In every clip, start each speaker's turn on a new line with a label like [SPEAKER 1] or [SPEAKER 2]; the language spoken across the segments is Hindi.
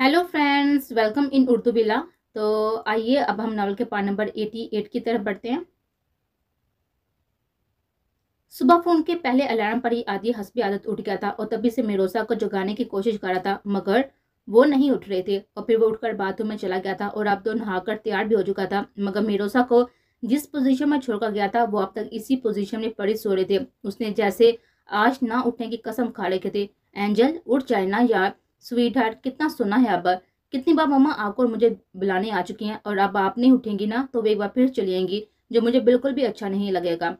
[SPEAKER 1] hello friends welcome in Urdu बिला तो आइए अब हम नावल के पार्ट नंबर एटी एट की तरफ बढ़ते हैं सुबह फ़ोन के पहले अलार्म पर ही आदि हंसबी आदत उठ गया था और तभी से मेरोसा को जगाने की कोशिश कर रहा था मगर वो नहीं उठ रहे थे और फिर वो उठकर बाथरूम में चला गया था और अब तो नहाकर तैयार भी हो चुका था मगर मेरोसा को जिस पोजीशन में छोड़कर गया था वो अब तक इसी पोजीशन में पड़े सो रहे थे उसने जैसे आज ना उठने की कसम खा रखे थे एंजल उठ जाए ना यार स्वीट हार्ट कितना सुना है अब कितनी बार मम्मा आपको और मुझे बुलाने आ चुकी हैं और अब आप नहीं उठेंगी ना तो वे एक बार फिर चली आएंगी जो मुझे बिल्कुल भी अच्छा नहीं लगेगा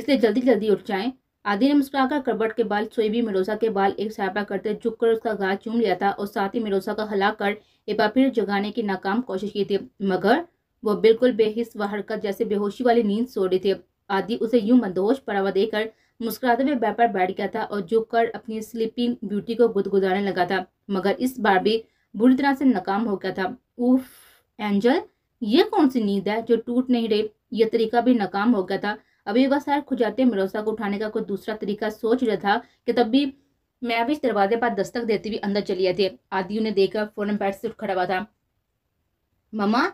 [SPEAKER 1] इसलिए जल्दी जल्दी उठ जाएं आदि ने मुस्कुराकर करबट के बाल सोईबी मिरोसा के बाल एक सहायता करते झुककर उसका घाव चूम लिया था और साथ ही मिरोसा का हला कर एक बार फिर जगाने की नाकाम कोशिश की थी मगर वो बिल्कुल बेहिस व हरकत जैसे बेहोशी वाली नींद सो रही थी आदि उसे यूं मंदोश पड़ावा देकर मुस्कुराते हुए व्यापार बैठ गया था और जो कर अपनी स्लीपिंग ब्यूटी को गुदगुदाने लगा था मगर इस बार भी बुरी तरह से नाकाम हो गया था उफ एंजल ये कौन सी नींद है जो टूट नहीं रही यह तरीका भी नाकाम हो गया था अभी वह सर खुजाते मरोसा को उठाने का कोई दूसरा तरीका सोच रहा था कि तब भी मैं भी दरवाजे पर दस्तक देते हुए अंदर चली आई थी आदि ने देखकर फोन बैठ से उठ खड़ा हुआ था ममा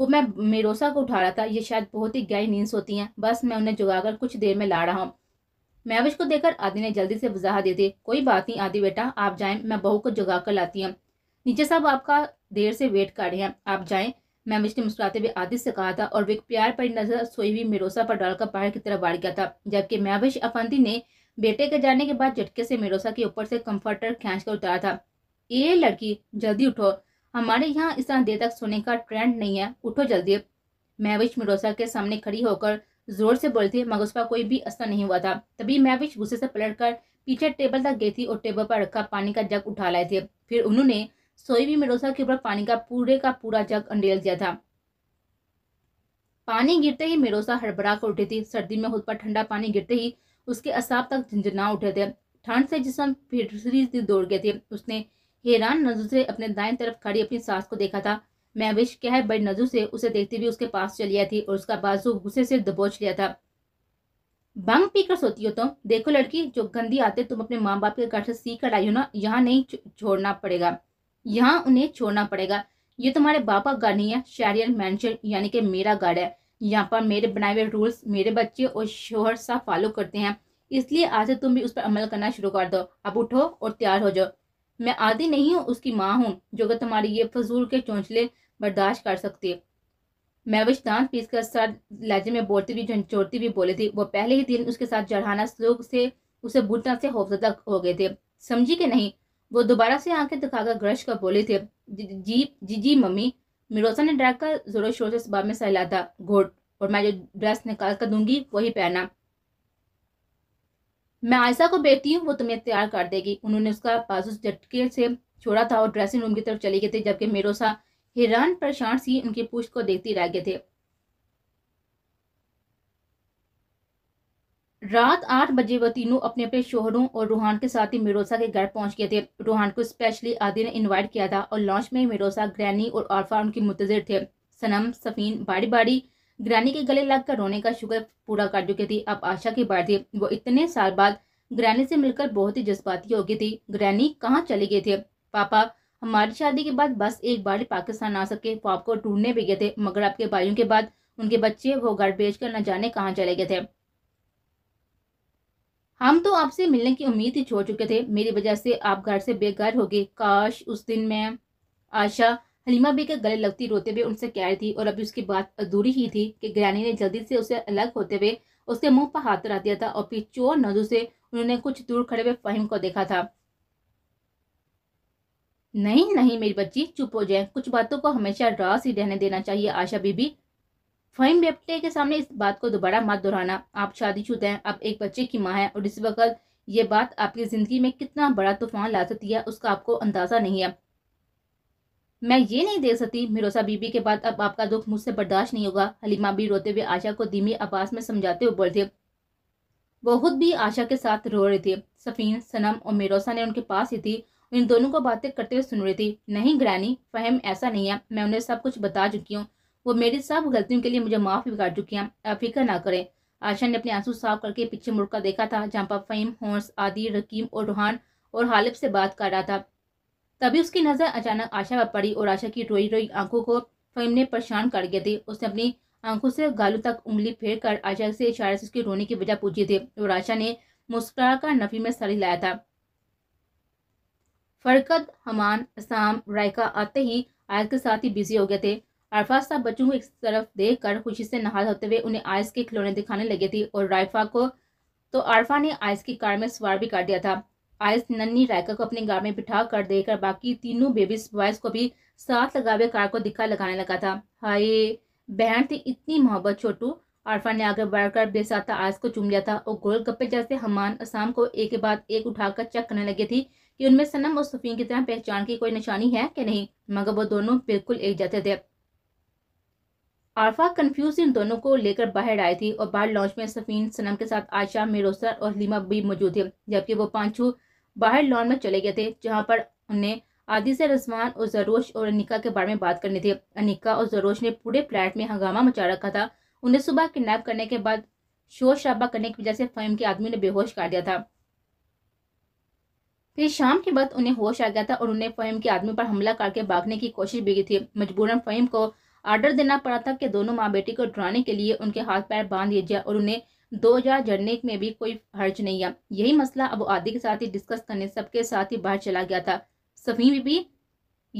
[SPEAKER 1] वो मैं मेरोसा को उठा रहा था ये शायद बहुत ही गहरी नींद होती हैं बस मैं उन्हें जुगाकर कुछ देर में ला रहा हूँ महविश को देखकर आदि ने जल्दी से वजाह दे दी कोई बात नहीं आदि बेटा आप जाएं मैं बहू को जगा कर लाती हूँ नीचे साहब आपका देर से वेट कर रहे हैं आप जाएं महविश ने मुस्कुराते हुए आदि से कहा था और वे प्यार पर नजर सोई हुई मेरोसा पर डालकर बाहर की तरफ बाढ़ गया था जबकि महविश अफंती ने बेटे के जाने के बाद झटके से मेरोसा के ऊपर से कम्फर्टर खेच कर उतारा था ये लड़की जल्दी उठो हमारे यहाँ इस देर तक सोने का ट्रेंड नहीं है उठो जल्दी महविश मेरोसा के सामने खड़ी होकर जोर से बोलती है मगर उस पर कोई भी असर नहीं हुआ था तभी महविश गुस्से से पलट कर पीछे टेबल तक गई थी और टेबल पर रखा पानी का जग उठा लाए थे फिर उन्होंने भी मेडोसा के ऊपर पानी का पूरे का पूरा जग अंडेल दिया था पानी गिरते ही मेडोसा हड़बड़ा कर उठी थी सर्दी में खुद पर ठंडा पानी गिरते ही उसके असाब तक झंझना उठे थे ठंड से जिसम फिर दौड़ गए थे उसने हैरान नजर से अपने दाएं तरफ खड़ी अपनी सास को देखा था महविश क्या है बड़ी नजर से उसे देखते हुए उसके पास चली आई थी और उसका बाजू गुस्से से दबोच लिया था भंग पीकर सोती हो तो, देखो लड़की जो गंदी आते तुम अपने माँ बाप के घर से सीख कर आई हो ना यहाँ नहीं छोड़ना पड़ेगा यहाँ उन्हें छोड़ना पड़ेगा ये तुम्हारे बापा घर नहीं है शहरियर मैंशन यानी कि मेरा घर है यहाँ पर मेरे बनाए हुए रूल्स मेरे बच्चे और शोहर सब फॉलो करते हैं इसलिए आज से तुम भी उस पर अमल करना शुरू कर दो अब उठो और तैयार हो जाओ मैं आदि नहीं हूँ उसकी माँ हूँ जो कि तुम्हारी ये फजूल के चौंचले बर्दाश्त कर सकती मैं महविश दांत पीस कर सर लहजे में बोलती हुई झंझोड़ती भी बोली थी वो पहले ही दिन उसके साथ जड़हाना सलूक से उसे बुरी से होफजदा हो गए थे समझी कि नहीं वो दोबारा से आंखें दिखाकर ग्रश कर बोले थे जी जी जी मम्मी मिरोसा ने डर कर जोरों शोर से सुबह में सहला था घोट और मैं जो ड्रेस निकाल कर दूंगी वही पहना मैं आयसा को बेटी हूँ वो तुम्हें तैयार कर देगी उन्होंने उसका बाजू झटके से छोड़ा था और ड्रेसिंग रूम की तरफ चली गई थी जबकि मेरोसा हैरान परेशान सी उनकी पूछ को देखते रह गए थे रात आठ बजे वह तीनों अपने अपने शोहरों और रूहान के साथ ही मिरोसा के घर पहुंच गए थे रूहान को स्पेशली आदि ने इनवाइट किया था और लॉन्च में मिरोसा ग्रैनी और आरफा उनके मुंतजर थे सनम सफीन बाड़ी बाड़ी ग्रैनी के गले लगकर रोने का शुगर पूरा कर चुकी थी अब आशा की बात थी वो इतने साल बाद ग्रैनी से मिलकर बहुत ही जज्बाती हो गई थी ग्रैनी कहाँ चले गए थे पापा हमारी शादी के बाद बस एक बार पाकिस्तान आ सके वो आपको ढूंढने भी गए थे मगर आपके भाइयों के बाद उनके बच्चे वो घर भेज कर न जाने कहाँ चले गए थे हम तो आपसे मिलने की उम्मीद ही छोड़ चुके थे मेरी वजह से आप घर से बेघर हो गए काश उस दिन मैं आशा हलीमा बी के गले लगती रोते हुए उनसे कह रही थी और अभी उसकी बात अधूरी ही थी कि गिरानी ने जल्दी से उसे अलग होते हुए उसके मुंह पर हाथ रख दिया था और फिर चोर नजू से उन्होंने कुछ दूर खड़े हुए फहीम को देखा था नहीं नहीं मेरी बच्ची चुप हो जाए कुछ बातों को हमेशा रास ही रहने देना चाहिए आशा बीबी फहीम बेपटे के सामने इस बात को दोबारा मत दोहराना आप शादीशुदा हैं आप एक बच्चे की माँ हैं और इस वक्त ये बात आपकी ज़िंदगी में कितना बड़ा तूफान ला सकती है उसका आपको अंदाज़ा नहीं है मैं ये नहीं दे सकती मिरोसा बीबी के बाद अब आपका दुख मुझसे बर्दाश्त नहीं होगा हलीमा भी रोते हुए आशा को धीमी आवाज में समझाते हुए बोलते वो खुद भी आशा के साथ रो रहे थे सफ़ीन सनम और मिरोसा ने उनके पास ही थी इन दोनों को बातें करते हुए सुन रही थी नहीं ग्रैनी फहम ऐसा नहीं है मैं उन्हें सब कुछ बता चुकी हूँ वो मेरी सब गलतियों के लिए मुझे माफ़ भी कर चुकी हैं अब फिक्र ना करें आशा ने अपने आंसू साफ करके पीछे मुड़कर देखा था जहाँ पर फहीम हॉर्स आदि रकीम और रूहान और हालिब से बात कर रहा था तभी उसकी नज़र अचानक आशा पर पड़ी और आशा की रोई रोई आंखों को फहीम ने परेशान कर दिया थी उसने अपनी आंखों से गालू तक उंगली फेर कर आशा से इशारे से उसकी रोने की वजह पूछी थी और आशा ने मुस्कुरा कर नफी में सर हिलाया था फरकत हमान असाम रायका आते ही आयस के साथ ही बिजी हो गए थे अरफा साहब बच्चों को एक तरफ देख कर खुशी से नहा होते हुए उन्हें आयस के खिलौने दिखाने लगे थे और रायफा को तो आरफा ने आयस की कार में सवार भी कर दिया था आयस नन्नी रायका को अपने कार में बिठा कर देकर बाकी तीनों बेबी बॉयज को भी साथ लगा हुए कार को दिखा लगाने लगा था हाय बहन थी इतनी मोहब्बत छोटू आरफा ने आगे बढ़कर बेसाता आयस को चूम लिया था और गोलगप्पे जैसे हमान असाम को एक के बाद एक उठाकर चेक करने लगी थी कि उनमें सनम और सफीन की तरह पहचान की कोई निशानी है कि नहीं मगर वो दोनों बिल्कुल एक जैसे थे आरफा कन्फ्यूज इन दोनों को लेकर बाहर आई थी और बाहर लॉन्च में सफीन सनम के साथ आयशा मेरोसर और लीमा भी मौजूद थे जबकि वो पांचों बाहर लॉन में चले गए थे जहाँ पर उन्हें आदि से रजमान और जरोश और अनिका के बारे में बात करनी थी अनिका और जरोश ने पूरे फ्लैट में हंगामा मचा रखा था उन्हें सुबह किडनैप करने के बाद शोर शराबा करने की वजह से फहम के आदमी ने बेहोश कर दिया था फिर शाम के बाद उन्हें होश आ गया था और उन्हें फहीम के आदमी पर हमला करके भागने की कोशिश भी की थी मजबूरन फहीम को आर्डर देना पड़ा था कि दोनों माँ बेटी को डराने के लिए उनके हाथ पैर बांध दिया जाए और उन्हें दो हजार जड़ने में भी कोई हर्ज नहीं आया यही मसला अब आदि के साथ ही डिस्कस करने सबके साथ ही बाहर चला गया था सभी बीबी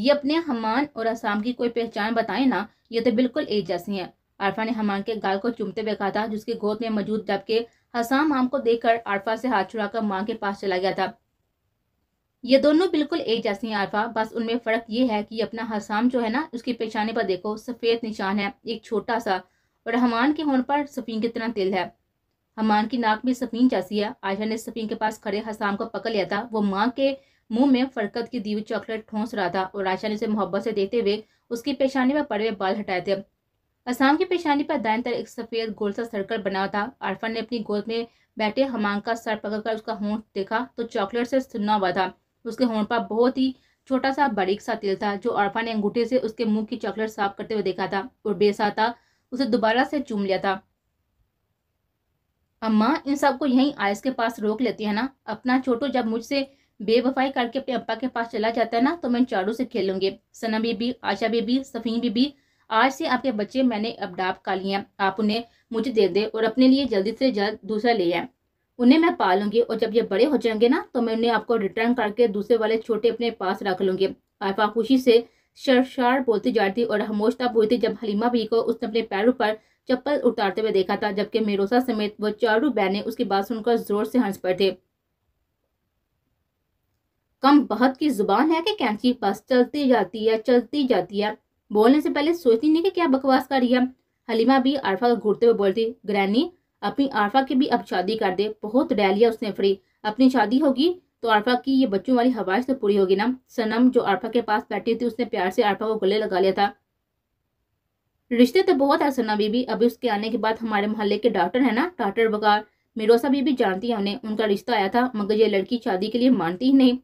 [SPEAKER 1] ये अपने हमान और असाम की कोई पहचान बताए ना ये तो बिल्कुल एक जैसी है आरफा ने हमान के गाल को चुमते हुए कहा था जिसके गोद में मौजूद जबकि हसाम आम को देखकर आरफा से हाथ छुड़ाकर मां के पास चला गया था ये दोनों बिल्कुल एक जैसी हैं आरफा बस उनमें फ़र्क ये है कि अपना हसाम जो है ना उसकी पेशानी पर देखो सफ़ेद निशान है एक छोटा सा और हमान के होने पर सफ़ीन की तरह तिल है हमान की नाक में सफ़ीन जैसी है आयशा ने सफ़ीन के पास खड़े हसाम को पकड़ लिया था वो माँ के मुंह में फरकत की दी हुई चॉकलेट ठोंस रहा था और आयशा ने उसे मोहब्बत से देखते हुए उसकी पेशानी पर पड़े हुए बाल हटाए थे असाम की पेशानी पर दाएं तरफ एक सफ़ेद गोल सा सर्कल बना था आरफा ने अपनी गोद में बैठे हमांग का सर पकड़कर उसका होंठ देखा तो चॉकलेट से सुना हुआ था उसके होंठ पर बहुत ही छोटा सा बारीक सा तिल था जो अरफा ने अंगूठे से उसके मुंह की चॉकलेट साफ करते हुए देखा था और बेसाता उसे दोबारा से चूम लिया था अम्मा इन सबको यहीं आयस के पास रोक लेती है ना अपना छोटो जब मुझसे बेवफाई करके अपने अप्पा के पास चला जाता है ना तो मैं चारों से खेलूंगी सना बीबी आशा बीबी सफ़ी बीबी आज से आपके बच्चे मैंने अब डाप का लिए आप उन्हें मुझे दे दे और अपने लिए जल्दी से जल्द दूसरा ले आए उन्हें मैं पालूंगी और जब ये बड़े हो जाएंगे ना तो मैं उन्हें आपको रिटर्न करके दूसरे वाले छोटे अपने पास रख लूंगी आयफा खुशी से शरशार बोलती जा रही और हमोशता हुई थी जब हलीमा भी को उसने अपने पैरों पर चप्पल उतारते हुए देखा था जबकि मेरोसा समेत वो चारू बहने उसकी बात सुनकर जोर से हंस पड़े कम बहत की जुबान है कि कैंची बस चलती जाती है चलती जाती है बोलने से पहले सोचती नहीं कि क्या बकवास कर रही है हलीमा भी आरफा को घूरते हुए बोलती ग्रैनी अपनी आरफा की भी अब शादी कर दे बहुत डैलिया उसने फरी अपनी शादी होगी तो आरफा की ये बच्चों वाली हवाइश तो पूरी होगी ना सनम जो आरफा के पास बैठी थी उसने प्यार से आरफा को गले लगा लिया था रिश्ते तो बहुत है सना बीबी अभी उसके आने के बाद हमारे मोहल्ले के डॉक्टर है ना डॉक्टर बकार मिरोसा बीबी जानती है उन्हें उनका रिश्ता आया था मगर ये लड़की शादी के लिए मानती ही नहीं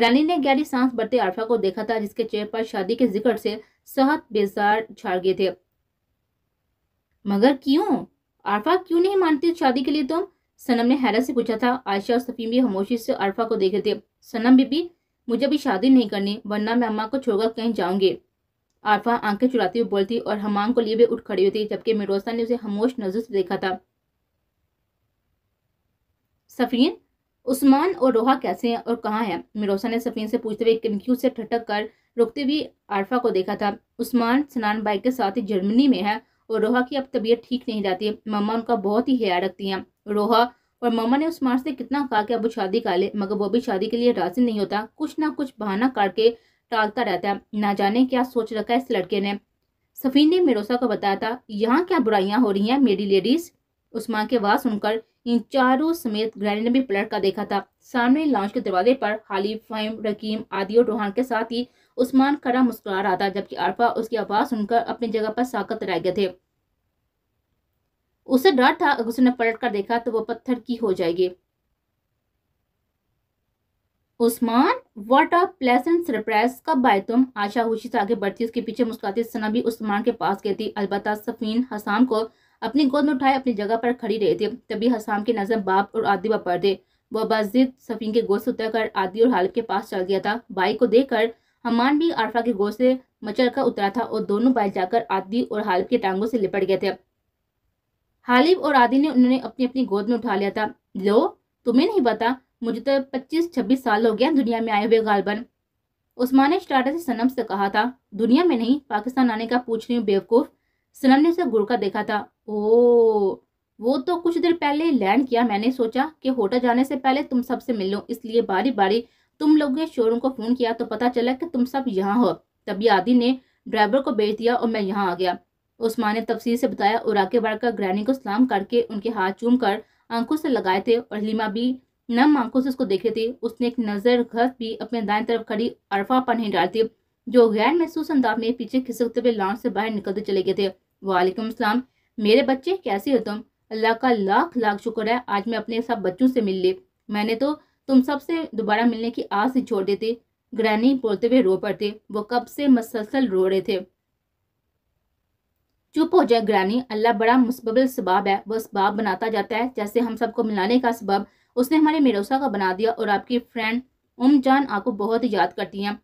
[SPEAKER 1] ग्रैनी ने गहरी सांस बढ़ते आरफा को देखा था जिसके चेहरे पर शादी के जिक्र से सहत बेजार छाड़ गए थे मगर क्यों अरफा क्यों नहीं मानते शादी के लिए तुम सनम ने हैरत से पूछा था आयशा और सफीम भी खामोशी से अरफा को देखे थे सनम बीबी मुझे अभी शादी नहीं करनी वरना मैं अम्मा को छोड़कर कहीं जाऊंगी आरफा आंखें चुराती हुई बोलती और हमाम को लिए भी उठ खड़ी होती जबकि मिरोसा ने उसे खामोश नजर से देखा था सफीन उस्मान और रोहा कैसे हैं और कहाँ हैं मिरोसा ने सफीन से पूछते हुए किमक्यू से ठटक कर रुकते हुए आरफा को देखा था उस्मान स्नान बाइक के साथ ही जर्मनी में है और रोहा की अब तबीयत ठीक नहीं रहती मम्मा उनका बहुत ही ख्याल रखती हैं रोहा और मम्मा ने उस मार से कितना कहा कि अब शादी कर ले मगर वो भी शादी के लिए राजी नहीं होता कुछ ना कुछ बहाना काट के टालता रहता है ना जाने क्या सोच रखा है इस लड़के ने सफ़ीन ने मेरोसा को बताया था यहाँ क्या बुराइयाँ हो रही हैं मेरी लेडीज़ उस्मान की आवाज़ सुनकर इन चारों समेत ग्रैंड ने भी पलट का देखा था सामने लॉन्च के दरवाजे पर हाली फाइम रकीम आदि और रोहान के साथ ही उस्मान खड़ा मुस्कुरा रहा था जबकि अरफा उसकी आवाज़ सुनकर अपनी जगह पर साकत रह गए थे उसे डर था अगर उसने पलट कर देखा तो वो पत्थर की हो जाएगी Usman what a pleasant surprise कब आए तुम आशा होशी से आगे बढ़ती उसके पीछे मुस्कुराती सना भी उस्मान के पास गई थी अलबत् सफ़ीन हसाम को अपनी गोद में उठाए अपनी जगह पर खड़ी रही थी तभी हसाम की नज़र बाप और आदि पर पड़ गई वह बाजिद सफ़ीन के गोद से उतर कर आदि और हालिफ के पास चल गया था बाई को देखकर हमान भी आरफा के गोद से मचल कर उतरा था और दोनों बाहर जाकर आदि और हालिब के टांगों से लिपट गए थे हालिब और आदि ने उन्होंने अपनी अपनी गोद में उठा लिया था लो तुम्हें नहीं पता मुझे तो पच्चीस छब्बीस साल हो गया दुनिया में आए हुए गालबन उस्मान ने स्टार्टर से सनम से कहा था दुनिया में नहीं पाकिस्तान आने का पूछ रही हूँ बेवकूफ़ सनम ने उसे गुड़का देखा था ओ वो तो कुछ देर पहले लैंड किया मैंने सोचा कि होटल जाने से पहले तुम सबसे मिल लो इसलिए बारी बारी तुम लोगों ने शोरूम को फ़ोन किया तो पता चला कि तुम सब यहाँ हो तभी आदि ने ड्राइवर को भेज दिया और मैं यहाँ आ गया उस्मान ने तफसील से बताया और आगे बढ़कर ग्रैनी को सलाम करके उनके हाथ चूम कर आंखों से लगाए थे और हलीमा भी नम आंखों से उसको देखे थे उसने एक नज़र घस भी अपने दाएं तरफ खड़ी अरफा पर नहीं डालती जो गैर महसूस अंदाज में पीछे खिसकते हुए लॉन्च से बाहर निकलते चले गए थे वालेकुम असलम मेरे बच्चे कैसे हो तुम अल्लाह का लाख लाख शुक्र है आज मैं अपने सब बच्चों से मिल ली मैंने तो तुम सबसे दोबारा मिलने की आस छोड़ देते ग्रैनी बोलते हुए रो पड़ते वो कब से मसलसल रो रहे थे चुप हो जाए ग्रैनी अल्लाह बड़ा मुस्बल सबाब है वो सबाब बनाता जाता है जैसे हम सबको मिलाने का सबब उसने हमारे मेरोसा का बना दिया और आपकी फ्रेंड उम जान आपको बहुत याद करती हैं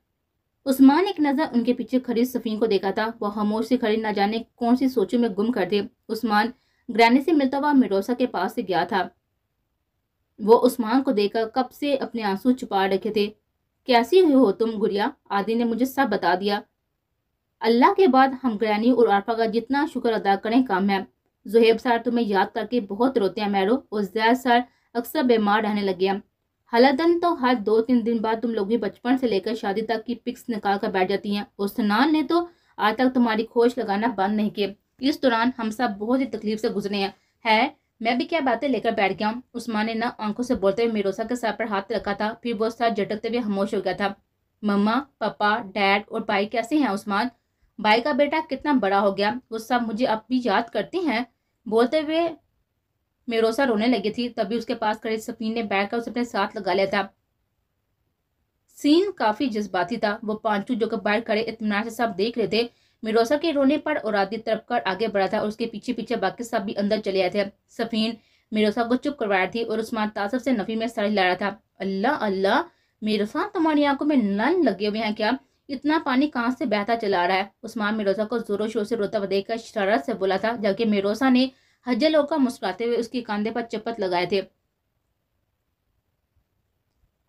[SPEAKER 1] उस्मान एक नज़र उनके पीछे खड़ी सफ़ीन को देखा था वह हमोश से खड़ी ना जाने कौन सी सोचों में गुम कर दे उस्मान ग्रैनी से मिलता हुआ मेरोसा के पास से गया था वो उस्मान को देखकर कब से अपने आंसू छुपा रखे थे कैसी हुई हो तुम गुड़िया आदि ने मुझे सब बता दिया अल्लाह के बाद हम ग्रैनी और आरफा का जितना शुक्र अदा करें काम है जुहेब सर तुम्हें याद करके बहुत रोते हैं मैरो और जैद सर अक्सर बीमार रहने लगे हैं हलादन तो हर दो तीन दिन बाद तुम लोग भी बचपन से लेकर शादी तक की पिक्स निकाल कर बैठ जाती हैं और सनान ने तो आज तक तुम्हारी खोज लगाना बंद नहीं किया इस दौरान हम सब बहुत ही तकलीफ से गुजरे हैं है मैं भी क्या बातें लेकर बैठ गया उस्मान ने न आंखों से बोलते हुए मेरोसा के सर पर हाथ रखा था फिर वो सर झटकते हुए खामोश हो गया था मम्मा पापा डैड और भाई कैसे हैं उस्मान भाई का बेटा कितना बड़ा हो गया वो सब मुझे अब भी याद करते हैं बोलते हुए मेरोसा रोने लगी थी तभी उसके पास खड़े सफीन ने बैठकर उसे अपने साथ लगा लिया था सीन काफ़ी जज्बाती था वो पांचू जो कि बाहर खड़े इतमान से सब देख रहे थे मिरोसा के रोने पर और आदि तरफ कर आगे बढ़ा था और उसके पीछे पीछे बाकी सब भी अंदर चले आए थे सफीन मिरोसा को चुप करवाया थी और उस्मान तासब से नफी में सड़ ला रहा था अल्लाह अल्लाह मिरोसा तुम्हारी आंखों में नल लगे हुए हैं क्या इतना पानी कहाँ से बहता चला रहा है उस्मान मिरोसा को जोरों शोर से रोता हुआ देखकर शरारत से बोला था जबकि मिरोसा ने हजल का मुस्कुराते हुए उसके कंधे पर चपत लगाए थे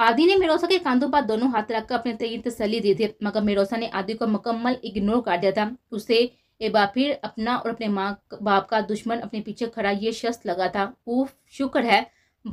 [SPEAKER 1] आदि ने मेरोसा के कांधों पर दोनों हाथ रखकर अपने तेज तसली दी थी मगर मेरोसा ने आदि को मुकम्मल इग्नोर कर दिया था उसे एक बार फिर अपना और अपने माँ बाप का दुश्मन अपने पीछे खड़ा ये शस्त्र लगा था उफ शुक्र है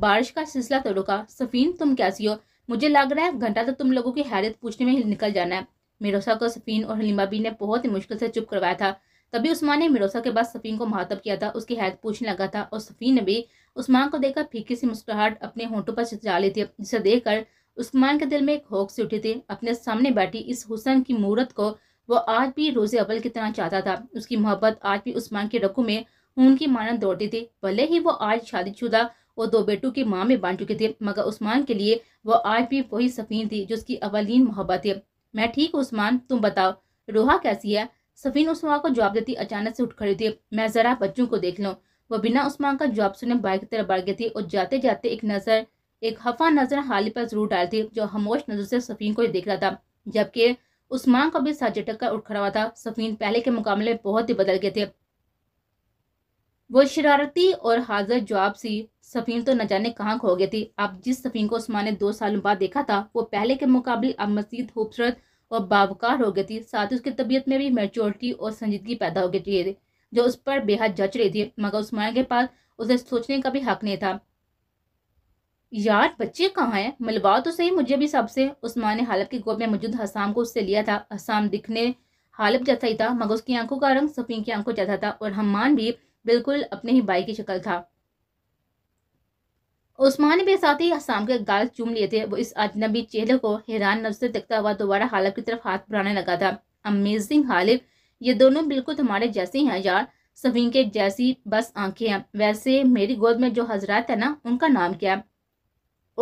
[SPEAKER 1] बारिश का सिलसिला तो रुका सफीन तुम कैसी हो मुझे लग रहा है घंटा तो तुम लोगों की हैरत पूछने में निकल जाना है मेरोसा को सफीन और हलीमा बी ने बहुत ही मुश्किल से चुप करवाया था तभी उस्मान ने मिरोसा के बाद सफ़ीन को महातब किया था उसकी हैत पूछने लगा था और सफ़ीन ने भी उस्मान को देखकर फीकी सी मुस्कुराहट अपने होंठों पर डाली थी जिसे देखकर उस्मान के दिल में एक होक से उठी थी अपने सामने बैठी इस हुसन की मूर्त को वो आज भी रोज़े अव्वल की तरह चाहता था उसकी मोहब्बत आज भी उस्मान की रखू में खून की मानद दौड़ती थी भले ही वो आज शादीशुदा और दो बेटों की माँ में बन चुके थे मगर उस्मान के लिए वो आज भी वही सफ़ीन थी जो उसकी अवलिन मोहब्बत थी मैं ठीक हूँ उस्मान तुम बताओ रोहा कैसी है सफीन उस्मान को जवाब देती अचानक से उठ खड़ी थी मैं ज़रा बच्चों को देख लूँ वह बिना उस्मान का जवाब सुने बाइक की तरफ बढ़ गई थी और जाते जाते एक नज़र एक हफा नज़र हाली पर जरूर डाली थी जो हमोश नज़र से सफीन को ही देख रहा था जबकि उस्मान का भी झटक कर उठ खड़ा हुआ था सफीन पहले के मुकाबले बहुत ही बदल गए थे वो शरारती और हाजिर जवाब सी सफीन तो न जाने कहाँ खो गई थी अब जिस सफीन को उस्मान ने दो सालों बाद देखा था वो पहले के मुकाबले अब मजीद खूबसूरत वह बावकार हो गई थी साथ ही उसकी तबीयत में भी मेच्योरिटी और संजीदगी पैदा हो गई थी जो उस पर बेहद जच रही थी मगर उस्मान के पास उसे सोचने का भी हक नहीं था यार बच्चे कहाँ हैं मिलवाओ तो सही मुझे भी सबसे उस्मान ने हालत की गोद में मौजूद हसाम को उससे लिया था हसाम दिखने हालत जैसा ही था मगर उसकी आंखों का रंग सफ़ी की आंखों जैसा था और हम्मान भी बिल्कुल अपने ही बाई की शक्ल था उस्मानी भी साथ ही शाम के गाल चूम लिए थे वो इस अजनबी चेहरे को हैरान नजर से देखता हुआ दोबारा हालिब की तरफ हाथ बढ़ाने लगा था अमेजिंग हालिफ ये दोनों बिल्कुल तुम्हारे जैसे हैं यार सभी के जैसी बस आंखें हैं वैसे मेरी गोद में जो हजरात है ना उनका नाम क्या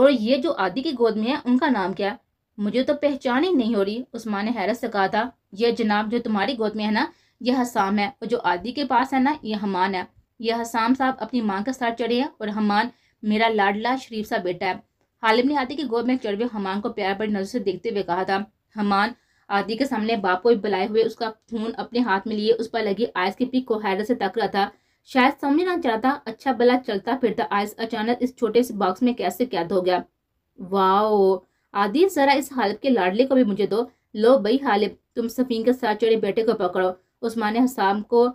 [SPEAKER 1] और ये जो आदि की गोद में है उनका नाम क्या है मुझे तो पहचान ही नहीं हो रही उस्मान ने हैरत से कहा था यह जनाब जो तुम्हारी गोद में है ना यह हसाम है और जो आदि के पास है ना यह हमान है यह हसाम साहब अपनी माँ के साथ चढ़े हैं और हमान मेरा लाडला शरीफ सा बेटा है हालिम ने आदि की गोद में चढ़ हुए हमान को प्यार बड़ी नज़र से देखते हुए कहा था हमान आदि के सामने बाप को बुलाए हुए उसका खून अपने हाथ में लिए उस पर लगी आयस के पिक को हैरत से तक रहा था शायद समझ ना चाहता अच्छा भला चलता फिरता आयस अचानक इस छोटे से बॉक्स में कैसे कैद हो गया वाओ आदि जरा इस हालिब के लाडले को भी मुझे दो लो बई हालिब तुम सफीन के साथ चढ़े बेटे को पकड़ो उस्मान हसाम को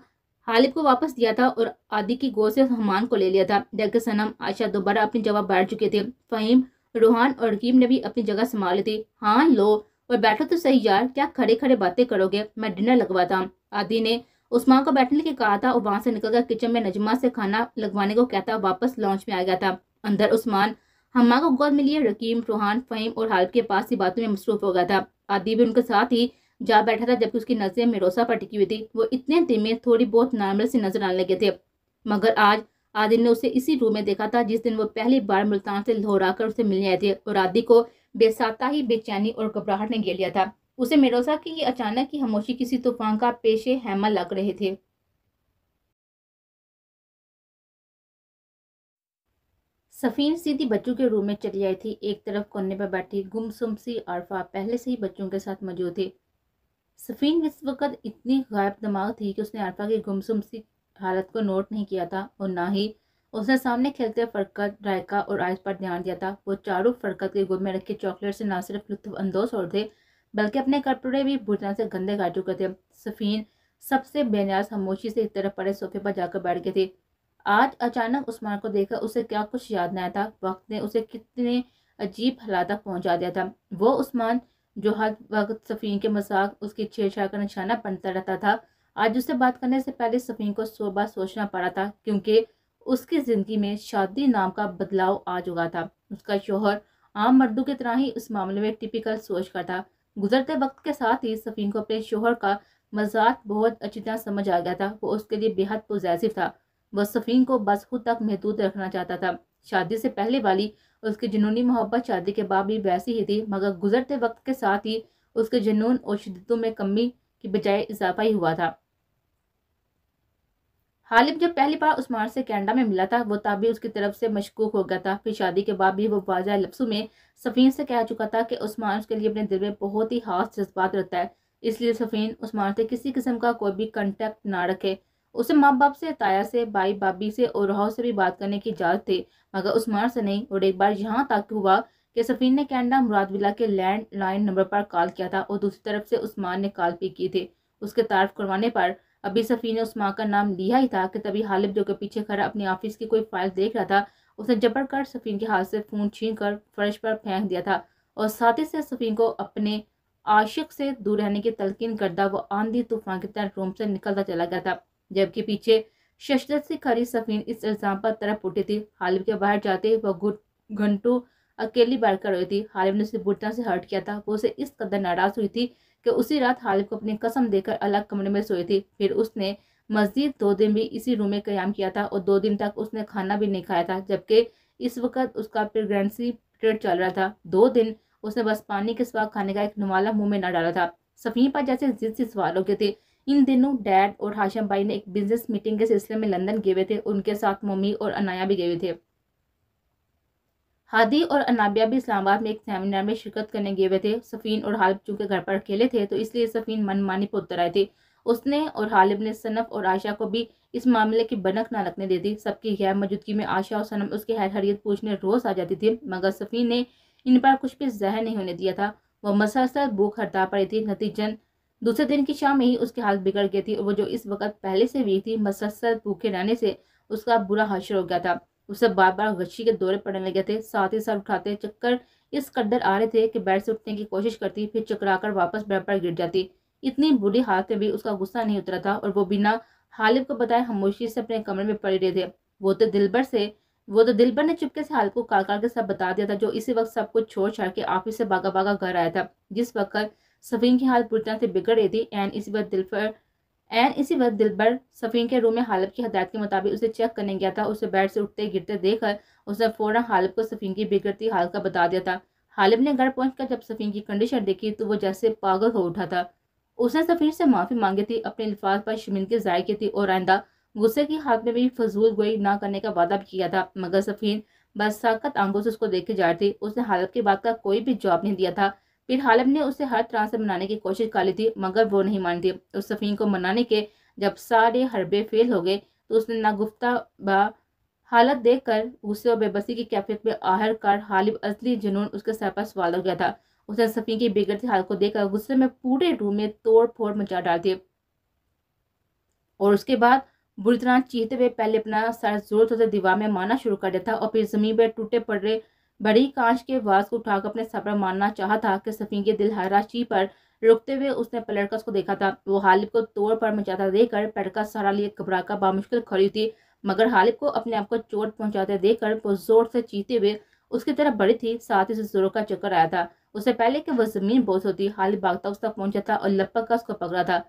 [SPEAKER 1] हालिब को वापस दिया था और आदि की गोद से हमान को ले लिया था जबकि सनम आयशा दोबारा अपनी जगह बैठ चुके थे फहीम रूहान और रकीम ने भी अपनी जगह संभाली थी हाँ लो और बैठो तो सही यार क्या खड़े खड़े बातें करोगे मैं डिनर लगवाता आदि ने उस्मान को बैठने के कहा था और वहां से निकलकर किचन में नजमा से खाना लगवाने को कहता वापस लॉन्च में आ गया था अंदर उस्मान हम्मा को गोद में लिए रकीम रूहान फहीम और हालिब के पास ही बातों में मसरूफ हो गया था आदि भी उनके साथ ही जा बैठा था जबकि उसकी नज़रें मेरोसा पर टिकी हुई थी वो इतने दिन में थोड़ी बहुत नॉर्मल से नजर आने लगे थे मगर आज आदिल ने उसे इसी रूम में देखा था जिस दिन वो पहली बार मुल्तान से लहरा उसे मिलने आए थे और आदि को बेसाता ही बेचैनी और घबराहट ने घेर लिया था उसे मेरोसा की ये अचानक की खामोशी किसी तूफान का पेशे हैमा लग रहे थे सफ़ीन सीधी बच्चों के रूम में चली आई थी एक तरफ कोने पर बैठी गुमसुम सी आरफा पहले से ही बच्चों के साथ मौजूद थी सफ़ीन इस वक्त इतनी गायब दिमाग थी कि उसने आरफा की गुमसुम सी हालत को नोट नहीं किया था और ना ही उसने सामने खेलते फरकत रायका और आयस पर ध्यान दिया था वो चारों फरकत के गुम में रखे चॉकलेट से ना सिर्फ अंदोज़ और थे बल्कि अपने कपड़े भी बुरी से गंदे काट चुके थे सफ़ीन सबसे बेनियाज खामोशी से एक तरफ पड़े सोफे पर जाकर बैठ गए थे आज अचानक उस्मान को देखकर उसे क्या कुछ याद नहीं आया था वक्त ने उसे कितने अजीब हालात तक पहुंचा दिया था वो उस्मान जो हर वक्त सफ़ीन के मजाक उसकी छेड़छाड़ का निशाना बनता रहता था आज उससे बात करने से पहले सफ़ीन को सो बार सोचना पड़ा था क्योंकि उसकी ज़िंदगी में शादी नाम का बदलाव आ चुका था उसका शोहर आम मर्दों की तरह ही उस मामले में टिपिकल सोच का था गुजरते वक्त के साथ ही सफ़ीन को अपने शोहर का मजाक बहुत अच्छी तरह समझ आ गया था वो उसके लिए बेहद पोजैसिव था वह सफ़ीन को बस खुद तक महदूद रखना चाहता था शादी से पहले वाली उसकी जुनूनी मोहब्बत शादी के बाद भी वैसी ही थी मगर गुजरते वक्त के साथ ही उसके जुनून और शिद्दतों में कमी की बजाय इजाफा ही हुआ था हालिब जब पहली बार उस्मान से कैनेडा में मिला था वो तभी उसकी तरफ से मशकूक हो गया था फिर शादी के बाद भी वो वाजा लफ्सों में सफ़ीन से कह चुका था कि उस्मान उसके लिए अपने दिल में बहुत ही खास जज्बात रखता है इसलिए सफ़ीन उस्मान से किसी किस्म का कोई भी कंटेक्ट ना रखे उसे माँ बाप से ताया से भाई भाभी से और राह से भी बात करने की इजाज़त थी मगर उस्मान से नहीं और एक बार यहाँ तक हुआ कि सफ़ीन ने मुराद मुरादविला के लैंड लाइन नंबर पर कॉल किया था और दूसरी तरफ से उस्मान ने कॉल भी की थी उसके तारफ़ करवाने पर अभी सफ़ीन ने उस्मान का नाम लिया ही था कि तभी हालिब जो के पीछे खड़ा अपने ऑफिस की कोई फाइल देख रहा था उसने जबर कर सफ़ीन के हाथ से फ़ोन छीन कर फर्श पर फेंक दिया था और साथ ही से सफ़ीन को अपने आशिक से दूर रहने की तलकिन करता वो आंधी तूफान की तरह रूम से निकलता चला गया था जबकि पीछे शस्त्र से खड़ी सफीन इस इल्ज़ाम पर तरफ उठी थी हालिब के बाहर जाते वह घंटू अकेली कर रही थी हालिब ने उसे बुरी से हर्ट किया था वो उसे इस कदर नाराज़ हुई थी कि उसी रात हालिब को अपनी कसम देकर अलग कमरे में सोई थी फिर उसने मजीद दो दिन भी इसी रूम में क्याम किया था और दो दिन तक उसने खाना भी नहीं खाया था जबकि इस वक्त उसका प्रेगनेंसी पीरियड चल रहा था दो दिन उसने बस पानी के सिवा खाने का एक नुमाला मुंह में न डाला था सफीन पर जैसे जिद से सवाल हो गए थे इन दिनों डैड और हाशम भाई ने एक बिजनेस मीटिंग के सिलसिले में लंदन गए हुए थे उनके साथ मम्मी और अनाया भी गए हुए थे हादी और अनाबिया भी इस्लामाबाद में एक सेमिनार में शिरकत करने गए हुए थे सफ़ीन और हालिब चूंकि घर पर अकेले थे तो इसलिए सफ़ीन मनमानी पर उतर आए थे उसने और हालिब ने सनफ और आशा को भी इस मामले की बनक ना रखने दे दी सबकी गैर मौजूदगी में आशा और सनफ उसके हैर हरियत पूछने रोज़ आ जाती थी मगर सफ़ीन ने इन पर कुछ भी जहर नहीं होने दिया था वह मसलसल भूख हड़ताल पड़ी थी नतीजन दूसरे दिन की शाम में ही उसकी हालत बिगड़ गई थी और वो जो इस वक्त पहले से वीक थी मसलसल भूखे रहने से उसका बुरा हाशर हो गया था उसे बार बार गच्छी के दौरे पड़ने लगे थे साथ ही साथ उठाते चक्कर इस कद्दर आ रहे थे कि बेड से उठने की कोशिश करती फिर चकराकर वापस बेड पर गिर जाती इतनी बुरी हालत में भी उसका गुस्सा नहीं उतरा था और वो बिना हालिब को बताए खामोशी से अपने कमरे में पड़े रहे थे वो तो दिलबर से वो तो दिलबर ने चुपके से हालिब को काल काल के सब बता दिया था जो इसी वक्त सब कुछ छोड़ छाड़ के ऑफिस से भागा भागा घर आया था जिस वक्त सफ़ीन की हालत बुरी तरह से बिगड़ रही थी एन इसी वक्त दिल पर एन इसी वक्त दिल पर सफ़ीन के रूम में हालत की हदायत के मुताबिक उसे चेक करने गया था उसे बेड से उठते गिरते देखकर उसने फ़ौरन हालत को सफ़ीन की बिगड़ती हालत का बता दिया था हालिब ने घर पहुंचकर जब सफ़ीन की कंडीशन देखी तो वो जैसे पागल हो उठा था उसने सफ़ीन से माफ़ी मांगी थी अपने अल्फाज पर के ज़ाहिर की थी और आइंदा गुस्से की हालत में भी फजूल गोई ना करने का वादा भी किया था मगर सफ़ीन बस साकत आंखों से उसको देखे जा रही थी उसने हालत की बात का कोई भी जवाब नहीं दिया था फिर हालब ने उसे हर तरह से मनाने की कोशिश कर ली थी मगर वो नहीं मानती उस सफ़ीन को मनाने के जब सारे हरबे फेल हो गए तो उसने नागुफ्ता बा हालत देखकर गुस्से और बेबसी की कैफियत में आहर कर हालिब असली जुनून उसके सर पर सवाल हो गया था उसने सफ़ी की बिगड़ती हालत को देखकर गुस्से में पूरे रूम में तोड़ फोड़ मचा डाल दिए और उसके बाद बुरी तरह चीखते हुए पहले अपना सर जोर से दीवार में मारना शुरू कर दिया था और फिर जमीन पर टूटे पड़ रहे बड़ी कांच के वास को उठाकर अपने सब्र मानना चाह था कि सफ़ी के दिल हराशी पर रुकते हुए उसने पलटकस को देखा था वो हालिब को तोड़ पर मचाता देखकर पलटकस सारा लिए कर बामुश्किल खड़ी थी मगर हालिब को अपने आप को चोट पहुंचाते देखकर वो जोर से चीते हुए उसकी तरफ बड़ी थी साथ ही जोरों का चक्कर आया था उससे पहले कि वह जमीन बहुत होती हालिब भागता उस तक पहुंचा था और लपक का उसको पकड़ा था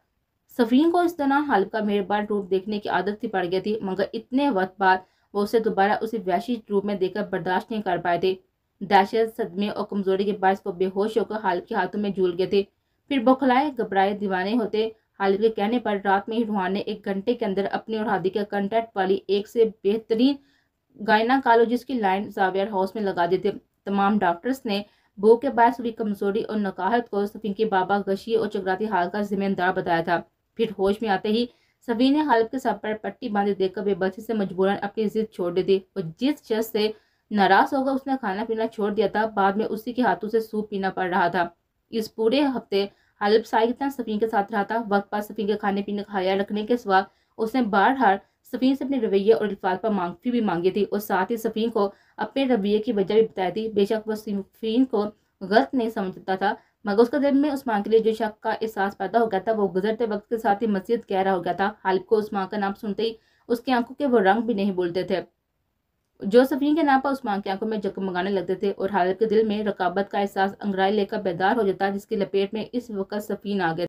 [SPEAKER 1] सफीन को इस दौरान हालिब का मेहरबान रूप देखने की आदत थी पड़ गई थी मगर इतने वक्त बाद वो उसे दोबारा उसे वैश्विक रूप में देखकर बर्दाश्त नहीं कर पाए थे दहशत सदमे और कमजोरी के बायस वो बेहोश होकर हाल के हाथों में झूल गए थे फिर बौखलाए घबराए दीवाने होते हाल के कहने पर रात में ही रूहान ने एक घंटे के अंदर अपनी और हादी का कंटेक्ट वाली एक से बेहतरीन गायना की लाइन जावियर हाउस में लगा दी थी तमाम डॉक्टर्स ने भूख के बायस हुई कमजोरी और नकाहत को के बाबा गशी और चक्राती हाल का जिम्मेदार बताया था फिर होश में आते ही सभी ने हालत के सर पर पट्टी बांधे देखकर बेबसी से मजबूरन अपनी जिद छोड़ दी और जिस शख्स से नाराज होकर उसने खाना पीना छोड़ दिया था बाद में उसी के हाथों से सूप पीना पड़ रहा था इस पूरे हफ्ते हालिब साई कितना सफीन के साथ रहा था वक्त पर सफीन के खाने पीने का ख्याल रखने के सिवा उसने बार हार सफीन से अपने रवैये और अल्फाज पर माफी भी मांगी थी और साथ ही सफीन को अपने रवैये की वजह भी बताई थी बेशक वह सफीन को गलत नहीं समझता था मगर उसका दिल में उस्मान के लिए जो शक का एहसास पैदा हो गया था वो गुजरते वक्त के साथ ही मस्जिद गहरा हो गया था हालिफ को माँ का नाम सुनते ही उसकी आंखों के वो रंग भी नहीं बोलते थे जो सफीन के नाम पर उस्मान की आंखों में जगमगाने लगते थे और हालिफ के दिल में रकाबत का एहसास अंगराई लेकर बेदार हो जाता जिसकी लपेट में इस वक्त सफीन आ गए